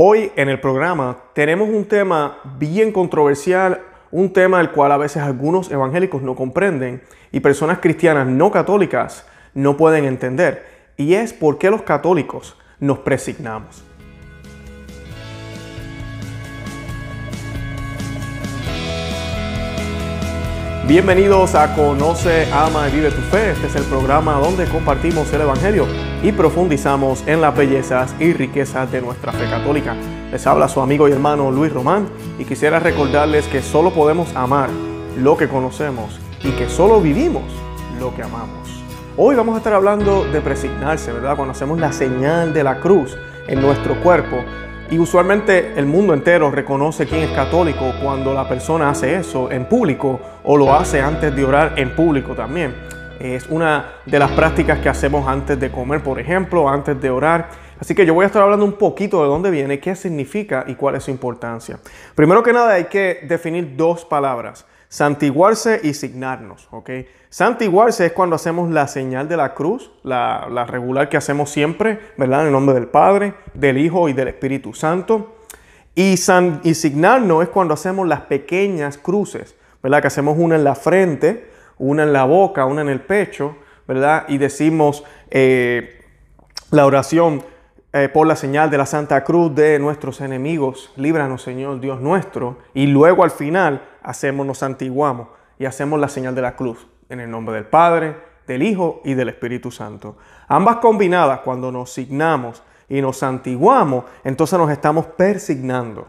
Hoy en el programa tenemos un tema bien controversial, un tema del cual a veces algunos evangélicos no comprenden y personas cristianas no católicas no pueden entender, y es por qué los católicos nos presignamos. Bienvenidos a Conoce, Ama y Vive tu Fe. Este es el programa donde compartimos el Evangelio y profundizamos en las bellezas y riquezas de nuestra fe católica. Les habla su amigo y hermano Luis Román y quisiera recordarles que solo podemos amar lo que conocemos y que solo vivimos lo que amamos. Hoy vamos a estar hablando de presignarse, ¿verdad? Cuando hacemos la señal de la cruz en nuestro cuerpo, y usualmente el mundo entero reconoce quién es católico cuando la persona hace eso en público o lo hace antes de orar en público también. Es una de las prácticas que hacemos antes de comer, por ejemplo, antes de orar. Así que yo voy a estar hablando un poquito de dónde viene, qué significa y cuál es su importancia. Primero que nada hay que definir dos palabras. Santiguarse y signarnos, ¿ok? Santiguarse es cuando hacemos la señal de la cruz, la, regular que hacemos siempre, ¿verdad? En el nombre del Padre, del Hijo y del Espíritu Santo. Y, signarnos es cuando hacemos las pequeñas cruces, ¿verdad? Que hacemos una en la frente, una en la boca, una en el pecho, ¿verdad? Y decimos eh, la oración eh, por la señal de la Santa Cruz de nuestros enemigos, líbranos Señor Dios nuestro. Y luego al final hacemos, nos santiguamos y hacemos la señal de la cruz en el nombre del Padre, del Hijo y del Espíritu Santo. Ambas combinadas, cuando nos signamos y nos santiguamos, entonces nos estamos persignando.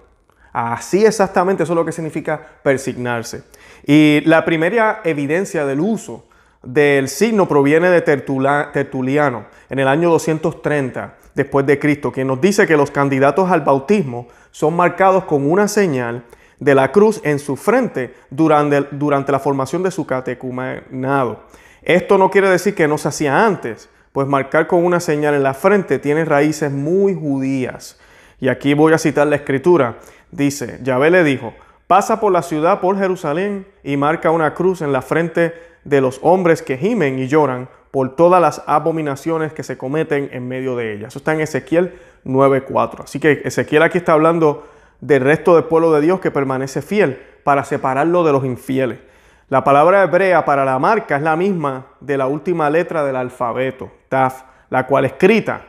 Así exactamente, eso es lo que significa persignarse. Y la primera evidencia del uso del signo proviene de Tertuliano en el año 230 después de Cristo, quien nos dice que los candidatos al bautismo son marcados con una señal de la cruz en su frente durante, durante la formación de su catecumenado. Esto no quiere decir que no se hacía antes, pues marcar con una señal en la frente tiene raíces muy judías. Y aquí voy a citar la escritura. Dice, Yahvé le dijo, pasa por la ciudad, por Jerusalén, y marca una cruz en la frente de los hombres que gimen y lloran por todas las abominaciones que se cometen en medio de ella. Eso está en Ezequiel 9.4. Así que Ezequiel aquí está hablando del resto del pueblo de Dios que permanece fiel, para separarlo de los infieles. La palabra hebrea para la marca es la misma de la última letra del alfabeto, Taf, la cual escrita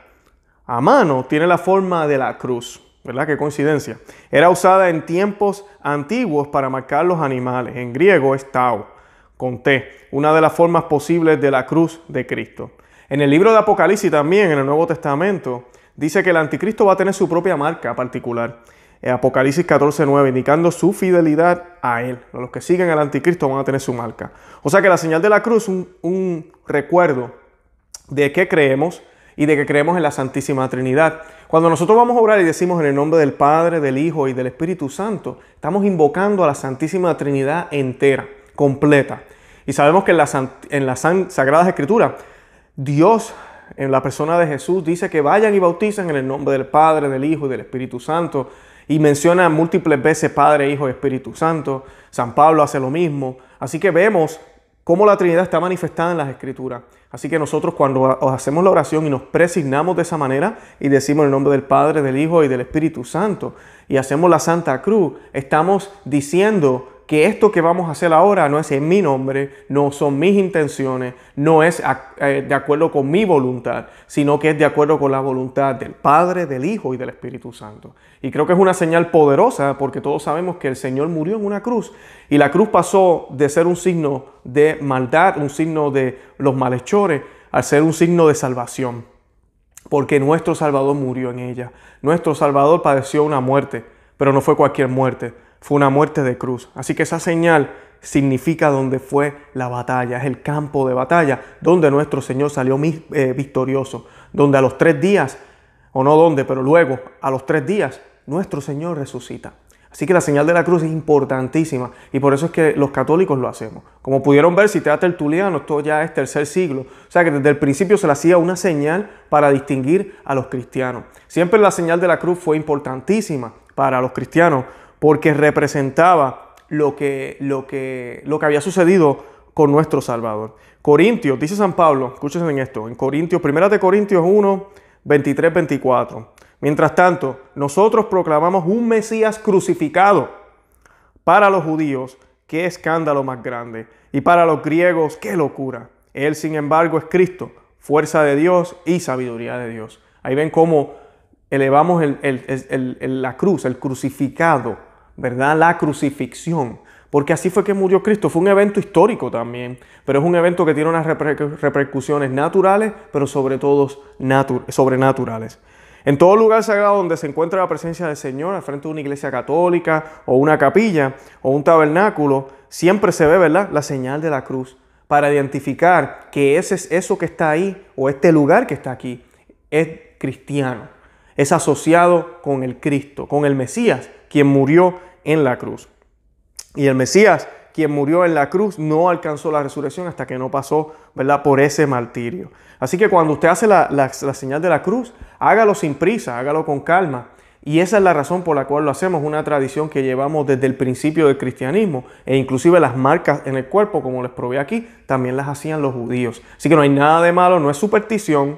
a mano tiene la forma de la cruz. ¿Verdad? Qué coincidencia. Era usada en tiempos antiguos para marcar los animales. En griego es tau, con T, una de las formas posibles de la cruz de Cristo. En el libro de Apocalipsis también, en el Nuevo Testamento, dice que el anticristo va a tener su propia marca particular. Apocalipsis 9, indicando su fidelidad a Él. Los que siguen al anticristo van a tener su marca. O sea que la señal de la cruz es un, recuerdo de que creemos y de que creemos en la Santísima Trinidad. Cuando nosotros vamos a orar y decimos en el nombre del Padre, del Hijo y del Espíritu Santo, estamos invocando a la Santísima Trinidad entera, completa. Y sabemos que en las Sagradas Escrituras, Dios en la persona de Jesús dice que vayan y bauticen en el nombre del Padre, del Hijo y del Espíritu Santo. Y menciona múltiples veces Padre, Hijo y Espíritu Santo. San Pablo hace lo mismo. Así que vemos cómo la Trinidad está manifestada en las Escrituras. Así que nosotros cuando hacemos la oración y nos presignamos de esa manera y decimos el nombre del Padre, del Hijo y del Espíritu Santo y hacemos la Santa Cruz, estamos diciendo que esto que vamos a hacer ahora no es en mi nombre, no son mis intenciones, no es eh, de acuerdo con mi voluntad, sino que es de acuerdo con la voluntad del Padre, del Hijo y del Espíritu Santo. Y creo que es una señal poderosa porque todos sabemos que el Señor murió en una cruz y la cruz pasó de ser un signo de maldad, un signo de los malhechores, a ser un signo de salvación. Porque nuestro Salvador murió en ella. Nuestro Salvador padeció una muerte, pero no fue cualquier muerte fue una muerte de cruz. Así que esa señal significa donde fue la batalla, es el campo de batalla, donde nuestro Señor salió eh, victorioso, donde a los tres días, o no donde, pero luego, a los tres días, nuestro Señor resucita. Así que la señal de la cruz es importantísima y por eso es que los católicos lo hacemos. Como pudieron ver, si te da Tertuliano, esto ya es tercer siglo. O sea que desde el principio se le hacía una señal para distinguir a los cristianos. Siempre la señal de la cruz fue importantísima para los cristianos porque representaba lo que, lo que, lo que había sucedido con nuestro Salvador. Corintios, dice San Pablo, escúchense en esto, en Corintios, primera de Corintios 1, 23, 24. Mientras tanto, nosotros proclamamos un Mesías crucificado para los judíos, qué escándalo más grande, y para los griegos, qué locura. Él, sin embargo, es Cristo, fuerza de Dios y sabiduría de Dios. Ahí ven cómo elevamos la cruz, el crucificado ¿verdad? La crucifixión. Porque así fue que murió Cristo. Fue un evento histórico también, pero es un evento que tiene unas repercusiones naturales, pero sobre todo sobrenaturales. En todo lugar sagrado donde se encuentra la presencia del Señor, al frente de una iglesia católica o una capilla o un tabernáculo, siempre se ve, ¿verdad?, la señal de la cruz para identificar que ese es eso que está ahí o este lugar que está aquí es cristiano es asociado con el Cristo, con el Mesías, quien murió en la cruz. Y el Mesías, quien murió en la cruz, no alcanzó la resurrección hasta que no pasó ¿verdad? por ese martirio. Así que cuando usted hace la, la señal de la cruz, hágalo sin prisa, hágalo con calma. Y esa es la razón por la cual lo hacemos, una tradición que llevamos desde el principio del cristianismo e inclusive las marcas en el cuerpo, como les probé aquí, también las hacían los judíos. Así que no hay nada de malo, no es superstición,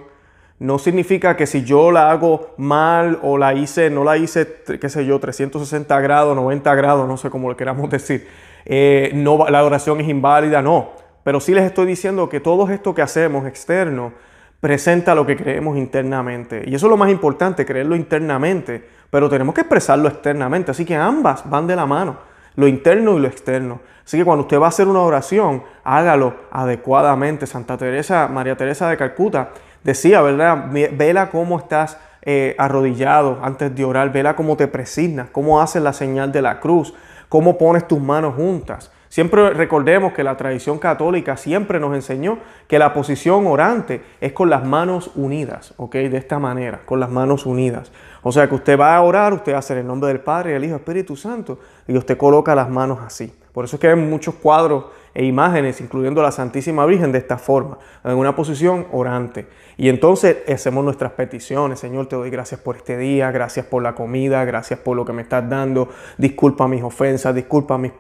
no significa que si yo la hago mal o la hice, no la hice, qué sé yo, 360 grados, 90 grados, no sé cómo lo queramos decir, eh, la oración es inválida, no. Pero sí les estoy diciendo que todo esto que hacemos externo presenta lo que creemos internamente. Y eso es lo más importante, creerlo internamente, pero tenemos que expresarlo externamente. Así que ambas van de la mano, lo interno y lo externo. Así que cuando usted va a hacer una oración, hágalo adecuadamente. Santa Teresa, María Teresa de Calcuta, decía, ¿verdad? Vela cómo estás eh, arrodillado antes de orar, vela cómo te presignas, cómo haces la señal de la cruz, cómo pones tus manos juntas. Siempre recordemos que la tradición católica siempre nos enseñó que la posición orante es con las manos unidas, ¿ok? De esta manera, con las manos unidas. O sea que usted va a orar, usted hace el nombre del Padre, del Hijo, Espíritu Santo, y usted coloca las manos así. Por eso es que hay muchos cuadros e imágenes, incluyendo a la Santísima Virgen, de esta forma, en una posición orante. Y entonces hacemos nuestras peticiones, Señor, te doy gracias por este día, gracias por la comida, gracias por lo que me estás dando, disculpa mis ofensas, disculpa mis,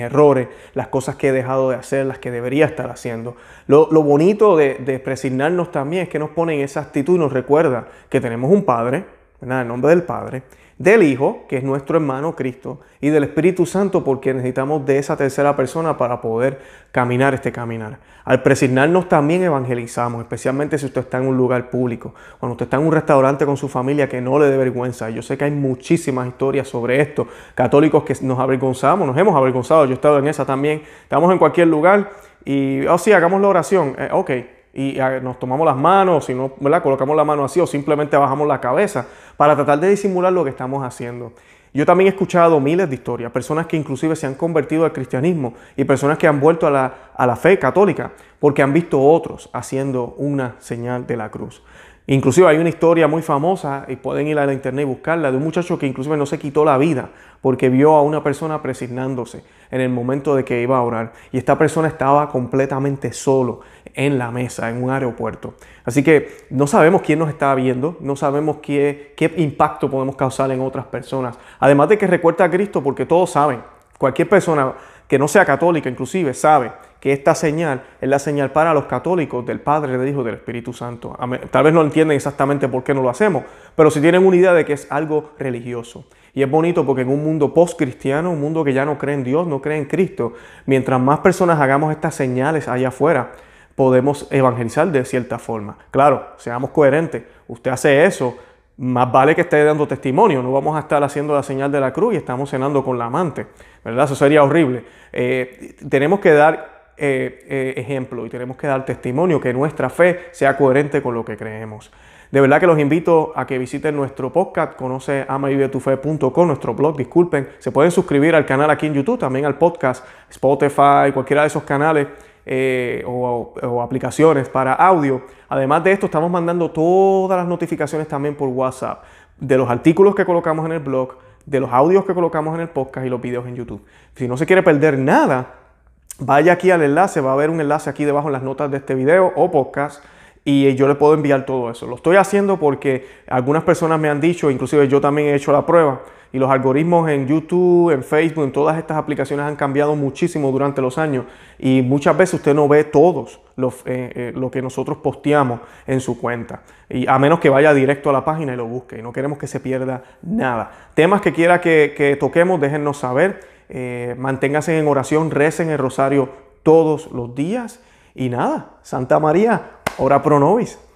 errores, las cosas que he dejado de hacer, las que debería estar haciendo. Lo, bonito de, de presignarnos también es que nos ponen esa actitud y nos recuerda que tenemos un Padre, en nombre del Padre, del Hijo, que es nuestro hermano Cristo, y del Espíritu Santo, porque necesitamos de esa tercera persona para poder caminar este caminar. Al presignarnos también evangelizamos, especialmente si usted está en un lugar público, cuando usted está en un restaurante con su familia, que no le dé vergüenza. Yo sé que hay muchísimas historias sobre esto, católicos que nos avergonzamos, nos hemos avergonzado, yo he estado en esa también, estamos en cualquier lugar y, oh sí, hagamos la oración, eh, ok, y ah, nos tomamos las manos, si no, ¿verdad? Colocamos la mano así o simplemente bajamos la cabeza para tratar de disimular lo que estamos haciendo. Yo también he escuchado miles de historias, personas que inclusive se han convertido al cristianismo y personas que han vuelto a la, a la fe católica porque han visto otros haciendo una señal de la cruz. Inclusive hay una historia muy famosa, y pueden ir a la internet y buscarla, de un muchacho que inclusive no se quitó la vida porque vio a una persona presignándose en el momento de que iba a orar. Y esta persona estaba completamente solo en la mesa, en un aeropuerto. Así que no sabemos quién nos está viendo, no sabemos qué, qué impacto podemos causar en otras personas. Además de que recuerda a Cristo porque todos saben, cualquier persona que no sea católica inclusive sabe que esta señal es la señal para los católicos del Padre, del Hijo del Espíritu Santo. Tal vez no entienden exactamente por qué no lo hacemos, pero si tienen una idea de que es algo religioso. Y es bonito porque en un mundo post-cristiano, un mundo que ya no cree en Dios, no cree en Cristo, mientras más personas hagamos estas señales allá afuera, podemos evangelizar de cierta forma. Claro, seamos coherentes. Usted hace eso, más vale que esté dando testimonio, no vamos a estar haciendo la señal de la cruz y estamos cenando con la amante, ¿verdad? Eso sería horrible. Eh, tenemos que dar eh, eh, ejemplo y tenemos que dar testimonio que nuestra fe sea coherente con lo que creemos. De verdad que los invito a que visiten nuestro podcast, conoce nuestro blog, disculpen. Se pueden suscribir al canal aquí en YouTube, también al podcast, Spotify, cualquiera de esos canales. Eh, o, o, aplicaciones para audio. Además de esto, estamos mandando todas las notificaciones también por WhatsApp de los artículos que colocamos en el blog, de los audios que colocamos en el podcast y los videos en YouTube. Si no se quiere perder nada, vaya aquí al enlace, va a haber un enlace aquí debajo en las notas de este video o podcast y eh, yo le puedo enviar todo eso. Lo estoy haciendo porque algunas personas me han dicho, inclusive yo también he hecho la prueba, y los algoritmos en YouTube, en Facebook, en todas estas aplicaciones han cambiado muchísimo durante los años y muchas veces usted no ve todos eh, eh, lo que nosotros posteamos en su cuenta, y a menos que vaya directo a la página y lo busque. Y no queremos que se pierda nada. Temas que quiera que, toquemos, déjennos saber eh, manténganse en oración, recen el rosario todos los días. Y nada, Santa María, ora pro nobis.